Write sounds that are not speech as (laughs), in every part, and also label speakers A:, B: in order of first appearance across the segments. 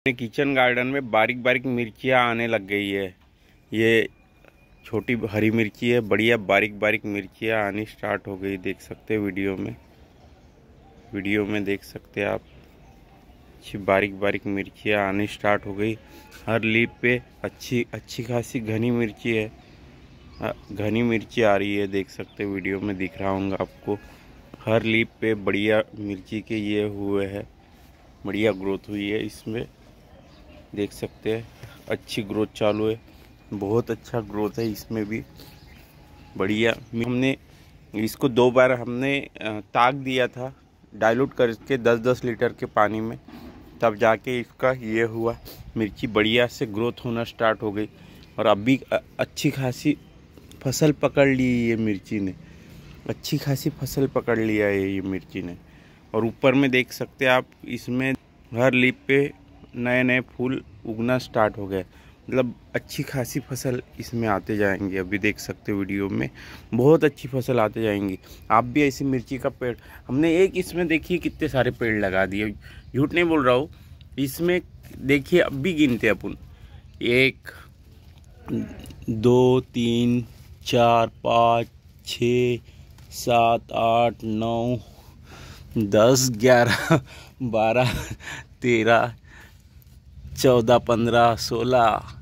A: अपने kitchen garden में बारीक बारीक मिर्चियाँ आने लग गई है ये छोटी हरी मिर्ची है बढ़िया बारीक बारीक मिर्चियाँ आनी स्टार्ट हो गई देख सकते हैं वीडियो में वीडियो में देख सकते हैं आप अच्छी बारीक बारीक मिर्चियाँ आनी स्टार्ट हो गई हर लीप पे अच्छी अच्छी खासी घनी मिर्ची है घनी मिर्ची आ रही है देख सकते वीडियो में दिख रहा हूँ आपको हर लीप पे बढ़िया मिर्ची के ये हुए है बढ़िया ग्रोथ हुई है इसमें देख सकते हैं अच्छी ग्रोथ चालू है बहुत अच्छा ग्रोथ है इसमें भी बढ़िया हमने इसको दो बार हमने ताक दिया था डाइल्यूट करके 10-10 लीटर के पानी में तब जाके इसका ये हुआ मिर्ची बढ़िया से ग्रोथ होना स्टार्ट हो गई और अभी अच्छी खासी फसल पकड़ ली ये मिर्ची ने अच्छी खासी फसल पकड़ लिया है ये मिर्ची ने और ऊपर में देख सकते हैं आप इसमें हर लीप पे नए नए फूल उगना स्टार्ट हो गए मतलब अच्छी खासी फसल इसमें आते जाएंगे अभी देख सकते हो वीडियो में बहुत अच्छी फसल आते जाएंगी आप भी ऐसे मिर्ची का पेड़ हमने एक इसमें देखिए कितने सारे पेड़ लगा दिए झूठ नहीं बोल रहा हूँ इसमें
B: देखिए अब भी गिनते अपन एक दो तीन चार पाँच छ सात आठ नौ दस ग्यारह बारह तेरह चौदह पंद्रह सोलह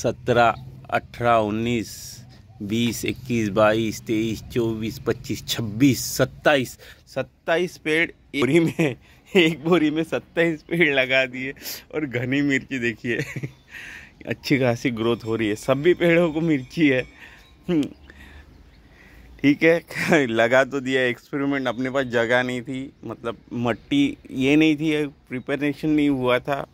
B: सत्रह अठारह उन्नीस बीस इक्कीस बाईस तेईस चौबीस पच्चीस छब्बीस सत्ताईस
A: सत्ताईस पेड़ एक बोरी में एक बोरी में सत्ताईस पेड़ लगा दिए और घनी मिर्ची देखिए अच्छी खासी ग्रोथ हो रही है सभी पेड़ों को मिर्ची है हम्म। ठीक है (laughs) लगा तो दिया एक्सपेरिमेंट अपने पास जगह नहीं थी मतलब मट्टी ये नहीं थी प्रिपरेशन नहीं हुआ था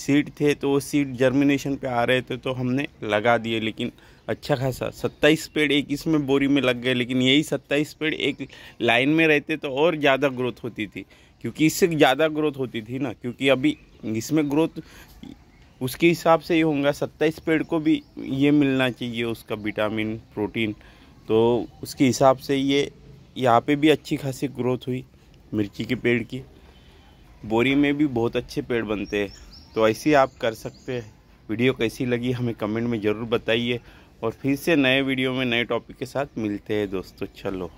A: सीट थे तो वो सीट जर्मिनेशन पे आ रहे थे तो हमने लगा दिए लेकिन अच्छा खासा सत्ताईस पेड़ एक इसमें बोरी में लग गए लेकिन यही सत्ताईस पेड़ एक लाइन में रहते तो और ज़्यादा ग्रोथ होती थी क्योंकि इससे ज़्यादा ग्रोथ होती थी ना क्योंकि अभी इसमें ग्रोथ उसके हिसाब से ही होगा सत्ताईस पेड़ को भी ये मिलना चाहिए उसका विटामिन प्रोटीन तो उसके हिसाब से ये यहाँ पे भी अच्छी खासी ग्रोथ हुई मिर्ची के पेड़ की बोरी में भी बहुत अच्छे पेड़ बनते हैं तो ऐसे आप कर सकते हैं वीडियो कैसी लगी हमें कमेंट में ज़रूर बताइए और फिर से नए वीडियो में नए टॉपिक के साथ मिलते हैं दोस्तों चलो